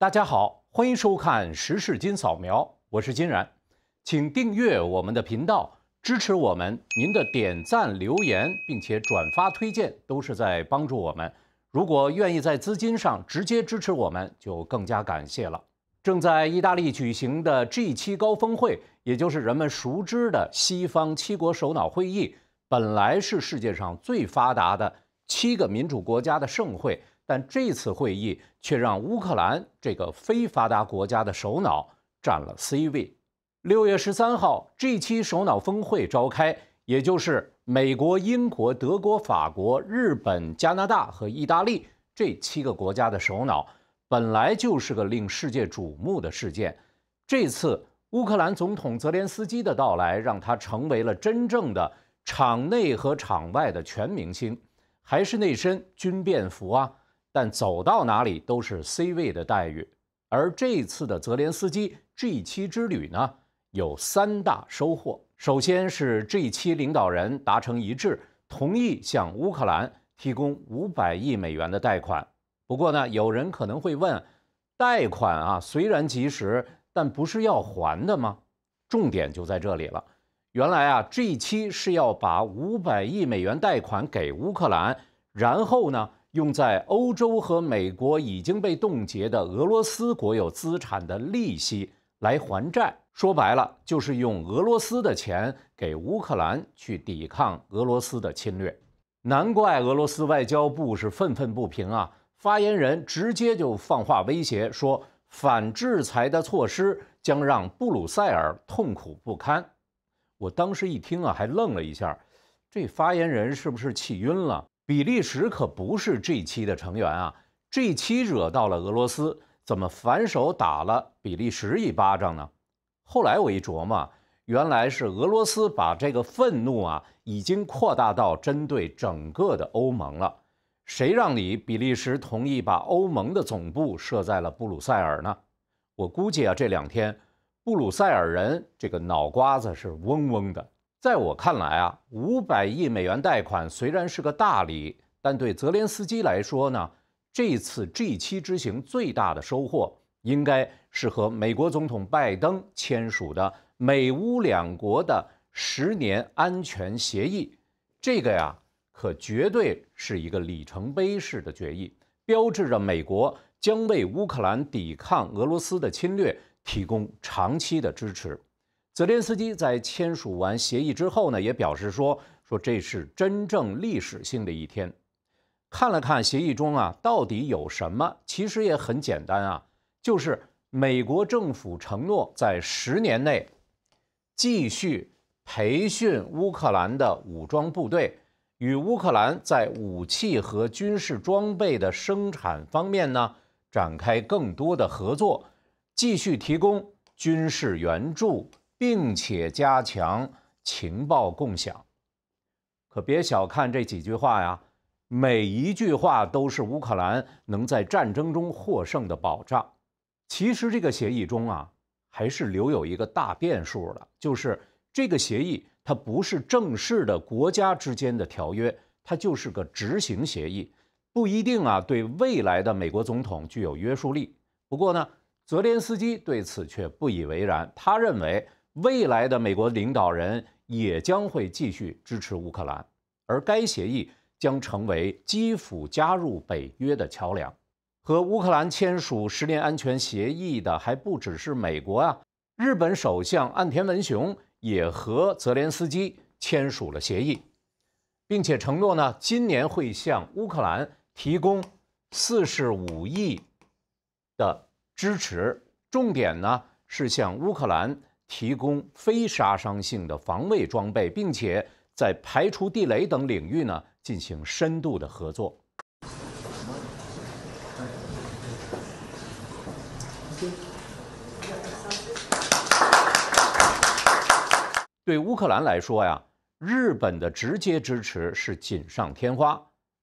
大家好，欢迎收看《时事金扫描》，我是金然，请订阅我们的频道，支持我们。您的点赞、留言，并且转发、推荐，都是在帮助我们。如果愿意在资金上直接支持我们，就更加感谢了。正在意大利举行的 G7 高峰会，也就是人们熟知的西方七国首脑会议，本来是世界上最发达的七个民主国家的盛会。但这次会议却让乌克兰这个非发达国家的首脑占了 C 位。六月十三号，这期首脑峰会召开，也就是美国、英国、德国、法国、日本、加拿大和意大利这七个国家的首脑，本来就是个令世界瞩目的事件。这次乌克兰总统泽连斯基的到来，让他成为了真正的场内和场外的全明星，还是那身军便服啊。但走到哪里都是 C 位的待遇，而这次的泽连斯基 G 七之旅呢，有三大收获。首先是 G 七领导人达成一致，同意向乌克兰提供五百亿美元的贷款。不过呢，有人可能会问，贷款啊，虽然及时，但不是要还的吗？重点就在这里了。原来啊，G 七是要把五百亿美元贷款给乌克兰，然后呢？用在欧洲和美国已经被冻结的俄罗斯国有资产的利息来还债，说白了就是用俄罗斯的钱给乌克兰去抵抗俄罗斯的侵略。难怪俄罗斯外交部是愤愤不平啊！发言人直接就放话威胁说：“反制裁的措施将让布鲁塞尔痛苦不堪。”我当时一听啊，还愣了一下，这发言人是不是气晕了？比利时可不是 G 七的成员啊，G 七惹到了俄罗斯，怎么反手打了比利时一巴掌呢？后来我一琢磨，原来是俄罗斯把这个愤怒啊，已经扩大到针对整个的欧盟了。谁让你比利时同意把欧盟的总部设在了布鲁塞尔呢？我估计啊，这两天布鲁塞尔人这个脑瓜子是嗡嗡的。在我看来啊，五百亿美元贷款虽然是个大礼，但对泽连斯基来说呢，这次 G7 之行最大的收获应该是和美国总统拜登签署的美乌两国的十年安全协议。这个呀，可绝对是一个里程碑式的决议，标志着美国将为乌克兰抵抗俄罗斯的侵略提供长期的支持。泽连斯基在签署完协议之后呢，也表示说说这是真正历史性的一天。看了看协议中啊，到底有什么？其实也很简单啊，就是美国政府承诺在十年内继续培训乌克兰的武装部队，与乌克兰在武器和军事装备的生产方面呢展开更多的合作，继续提供军事援助。并且加强情报共享，可别小看这几句话呀，每一句话都是乌克兰能在战争中获胜的保障。其实这个协议中啊，还是留有一个大变数的，就是这个协议它不是正式的国家之间的条约，它就是个执行协议，不一定啊对未来的美国总统具有约束力。不过呢，泽连斯基对此却不以为然，他认为。未来的美国领导人也将会继续支持乌克兰，而该协议将成为基辅加入北约的桥梁。和乌克兰签署十年安全协议的还不只是美国啊，日本首相岸田文雄也和泽连斯基签署了协议，并且承诺呢，今年会向乌克兰提供四十五亿的支持，重点呢是向乌克兰。提供非杀伤性的防卫装备，并且在排除地雷等领域呢进行深度的合作。对乌克兰来说呀，日本的直接支持是锦上添花。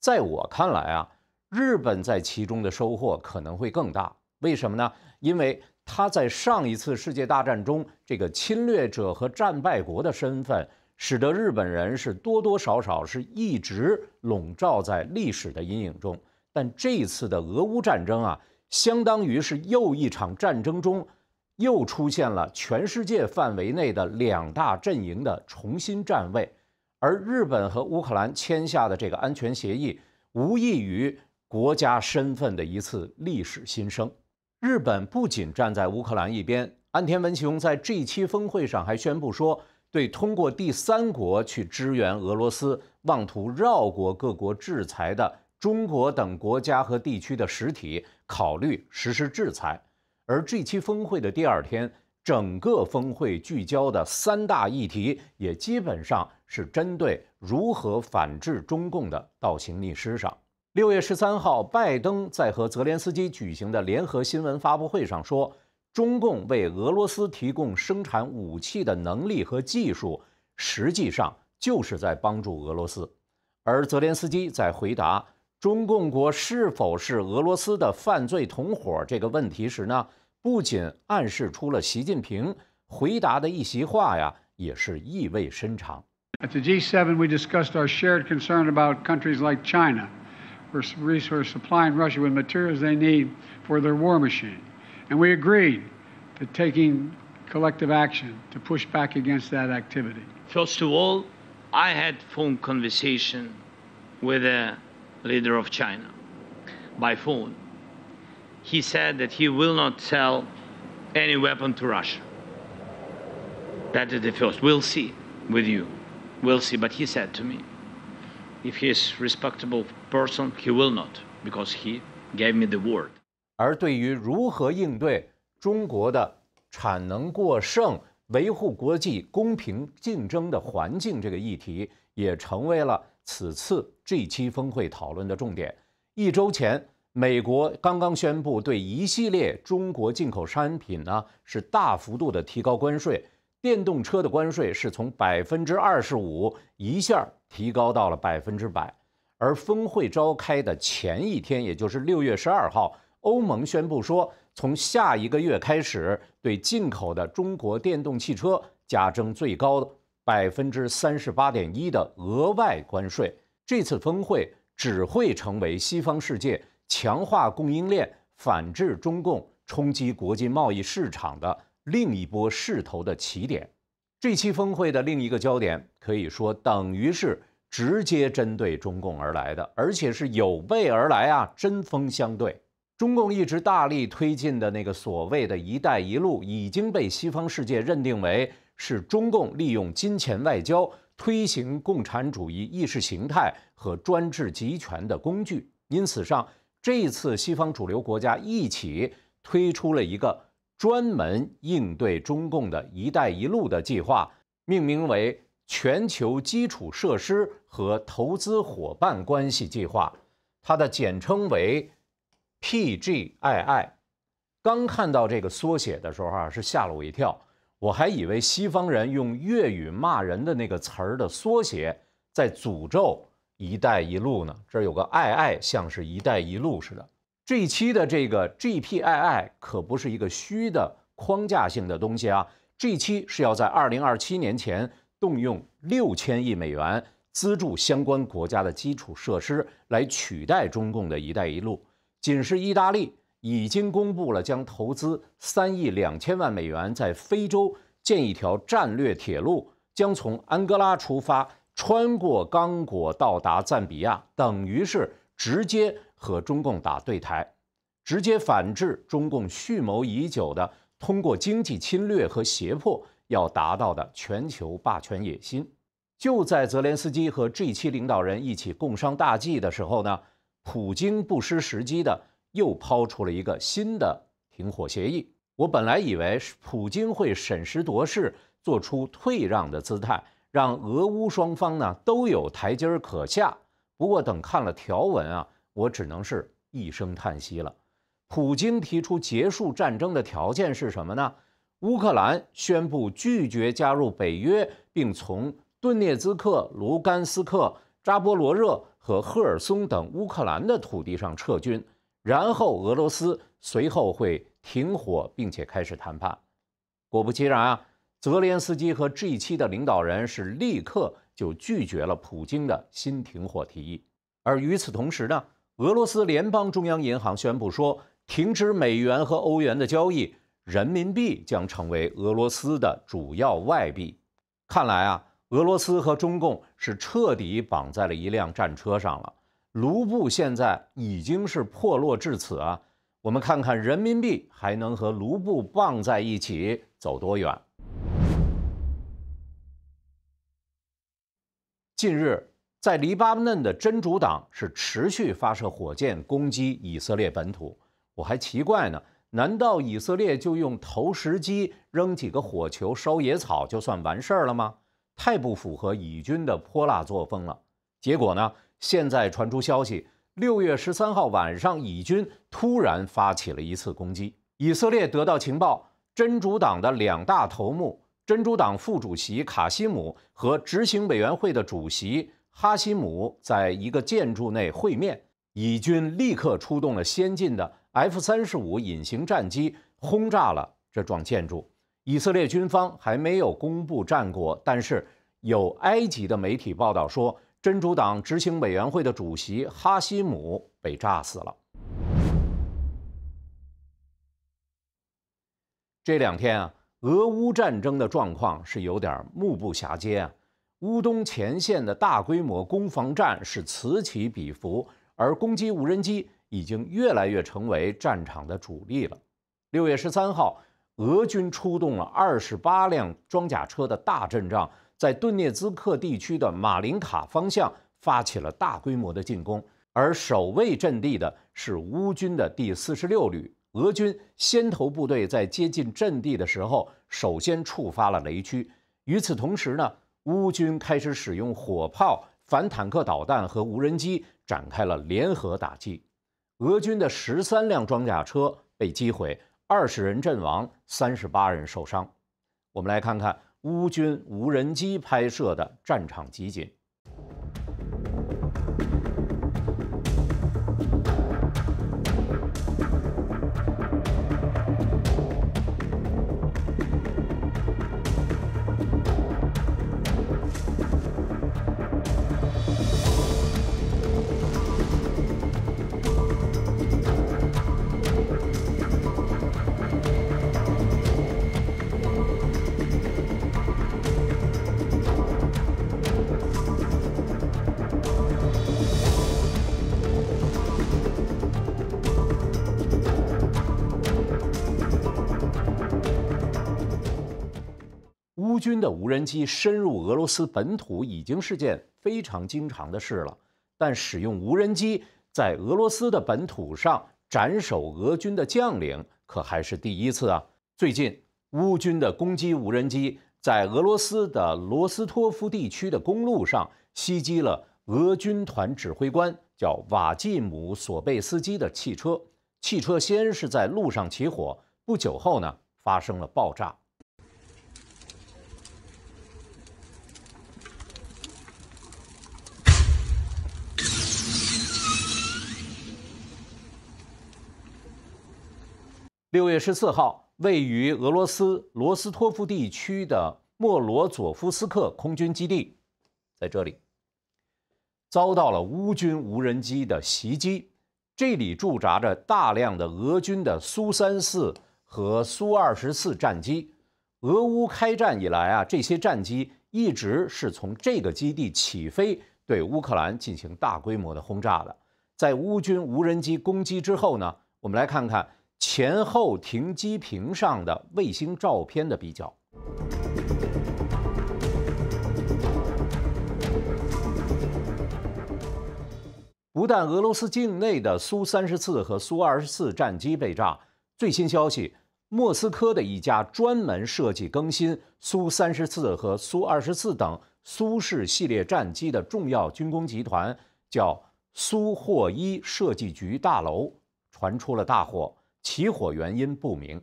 在我看来啊，日本在其中的收获可能会更大。为什么呢？因为。他在上一次世界大战中，这个侵略者和战败国的身份，使得日本人是多多少少是一直笼罩在历史的阴影中。但这一次的俄乌战争啊，相当于是又一场战争中，又出现了全世界范围内的两大阵营的重新站位。而日本和乌克兰签下的这个安全协议，无异于国家身份的一次历史新生。日本不仅站在乌克兰一边，安田文雄在 G7 峰会上还宣布说，对通过第三国去支援俄罗斯、妄图绕过各国制裁的中国等国家和地区的实体，考虑实施制裁。而这期峰会的第二天，整个峰会聚焦的三大议题也基本上是针对如何反制中共的倒行逆施上。六月十三号，拜登在和泽连斯基举行的联合新闻发布会上说：“中共为俄罗斯提供生产武器的能力和技术，实际上就是在帮助俄罗斯。”而泽连斯基在回答“中共国是否是俄罗斯的犯罪同伙”这个问题时呢，不仅暗示出了习近平回答的一席话呀，也是意味深长。resource supplying Russia with materials they need for their war machine. And we agreed to taking collective action to push back against that activity. First of all, I had phone conversation with the leader of China by phone. He said that he will not sell any weapon to Russia. That is the first. We'll see with you. We'll see. But he said to me, If he is respectable person, he will not, because he gave me the word. 而对于如何应对中国的产能过剩、维护国际公平竞争的环境这个议题，也成为了此次 G7 峰会讨论的重点。一周前，美国刚刚宣布对一系列中国进口商品呢是大幅度的提高关税。电动车的关税是从百分之二十五一下提高到了百分之百，而峰会召开的前一天，也就是六月十二号，欧盟宣布说，从下一个月开始，对进口的中国电动汽车加征最高百分之三十八点一的额外关税。这次峰会只会成为西方世界强化供应链、反制中共、冲击国际贸易市场的。另一波势头的起点。这期峰会的另一个焦点，可以说等于是直接针对中共而来的，而且是有备而来啊，针锋相对。中共一直大力推进的那个所谓的“一带一路”，已经被西方世界认定为是中共利用金钱外交推行共产主义意识形态和专制集权的工具。因此上，这次西方主流国家一起推出了一个。专门应对中共的一带一路的计划，命名为全球基础设施和投资伙伴关系计划，它的简称为 PGII。刚看到这个缩写的时候啊，是吓了我一跳，我还以为西方人用粤语骂人的那个词儿的缩写，在诅咒一带一路呢。这儿有个爱爱，像是一带一路似的。这一期的这个 GPII 可不是一个虚的框架性的东西啊！这一期是要在二零二七年前动用六千亿美元资助相关国家的基础设施，来取代中共的一带一路。仅是意大利已经公布了将投资三亿两千万美元在非洲建一条战略铁路，将从安哥拉出发，穿过刚果到达赞比亚，等于是直接。和中共打对台，直接反制中共蓄谋已久的通过经济侵略和胁迫要达到的全球霸权野心。就在泽连斯基和 G 七领导人一起共商大计的时候呢，普京不失时机的又抛出了一个新的停火协议。我本来以为普京会审时度势，做出退让的姿态，让俄乌双方呢都有台阶儿可下。不过等看了条文啊。我只能是一声叹息了。普京提出结束战争的条件是什么呢？乌克兰宣布拒绝加入北约，并从顿涅茨克、卢甘斯克、扎波罗热和赫尔松等乌克兰的土地上撤军，然后俄罗斯随后会停火，并且开始谈判。果不其然啊，泽连斯基和 G7 的领导人是立刻就拒绝了普京的新停火提议，而与此同时呢？俄罗斯联邦中央银行宣布说，停止美元和欧元的交易，人民币将成为俄罗斯的主要外币。看来啊，俄罗斯和中共是彻底绑在了一辆战车上了。卢布现在已经是破落至此啊，我们看看人民币还能和卢布绑在一起走多远。近日。在黎巴嫩的真主党是持续发射火箭攻击以色列本土，我还奇怪呢，难道以色列就用投石机扔几个火球烧野草就算完事儿了吗？太不符合以军的泼辣作风了。结果呢，现在传出消息，六月十三号晚上，以军突然发起了一次攻击。以色列得到情报，真主党的两大头目，真主党副主席卡西姆和执行委员会的主席。哈希姆在一个建筑内会面，以军立刻出动了先进的 F 三十五隐形战机轰炸了这幢建筑。以色列军方还没有公布战果，但是有埃及的媒体报道说，真主党执行委员会的主席哈希姆被炸死了。这两天啊，俄乌战争的状况是有点目不暇接啊。乌东前线的大规模攻防战是此起彼伏，而攻击无人机已经越来越成为战场的主力了。六月十三号，俄军出动了二十八辆装甲车的大阵仗，在顿涅茨克地区的马林卡方向发起了大规模的进攻，而守卫阵地的是乌军的第四十六旅。俄军先头部队在接近阵地的时候，首先触发了雷区。与此同时呢？乌军开始使用火炮、反坦克导弹和无人机展开了联合打击，俄军的十三辆装甲车被击毁，二十人阵亡，三十八人受伤。我们来看看乌军无人机拍摄的战场集锦。军的无人机深入俄罗斯本土已经是件非常经常的事了，但使用无人机在俄罗斯的本土上斩首俄军的将领可还是第一次啊！最近，乌军的攻击无人机在俄罗斯的罗斯托夫地区的公路上袭击了俄军团指挥官叫瓦季姆·索贝斯基的汽车，汽车先是在路上起火，不久后呢发生了爆炸。六月十四号，位于俄罗斯罗斯托夫地区的莫罗佐夫斯克空军基地，在这里遭到了乌军无人机的袭击。这里驻扎着大量的俄军的苏三四和苏二十四战机。俄乌开战以来啊，这些战机一直是从这个基地起飞，对乌克兰进行大规模的轰炸的。在乌军无人机攻击之后呢，我们来看看。前后停机坪上的卫星照片的比较。不但俄罗斯境内的苏三十四和苏二十四战机被炸，最新消息，莫斯科的一家专门设计更新苏三十四和苏二十四等苏式系列战机的重要军工集团，叫苏霍伊设计局大楼，传出了大火。起火原因不明。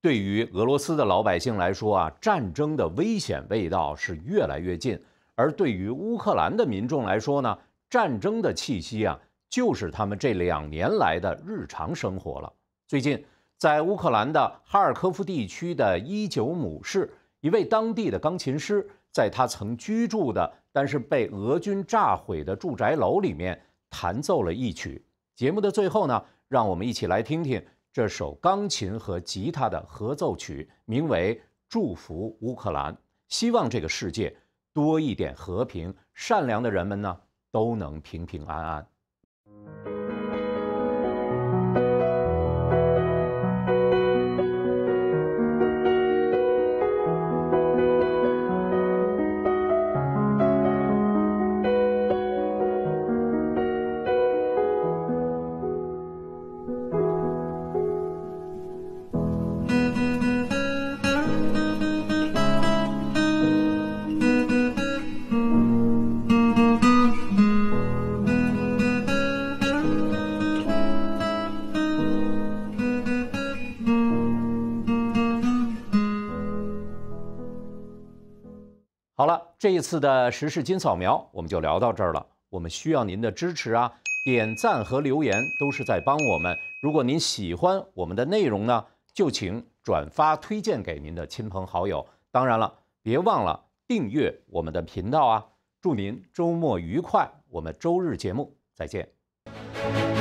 对于俄罗斯的老百姓来说啊，战争的危险味道是越来越近。而对于乌克兰的民众来说呢，战争的气息啊，就是他们这两年来的日常生活了。最近，在乌克兰的哈尔科夫地区的伊久姆市，一位当地的钢琴师，在他曾居住的但是被俄军炸毁的住宅楼里面弹奏了一曲。节目的最后呢，让我们一起来听听这首钢琴和吉他的合奏曲，名为《祝福乌克兰》，希望这个世界。多一点和平，善良的人们呢，都能平平安安。好了，这一次的时事金扫描我们就聊到这儿了。我们需要您的支持啊，点赞和留言都是在帮我们。如果您喜欢我们的内容呢，就请转发推荐给您的亲朋好友。当然了，别忘了订阅我们的频道啊。祝您周末愉快，我们周日节目再见。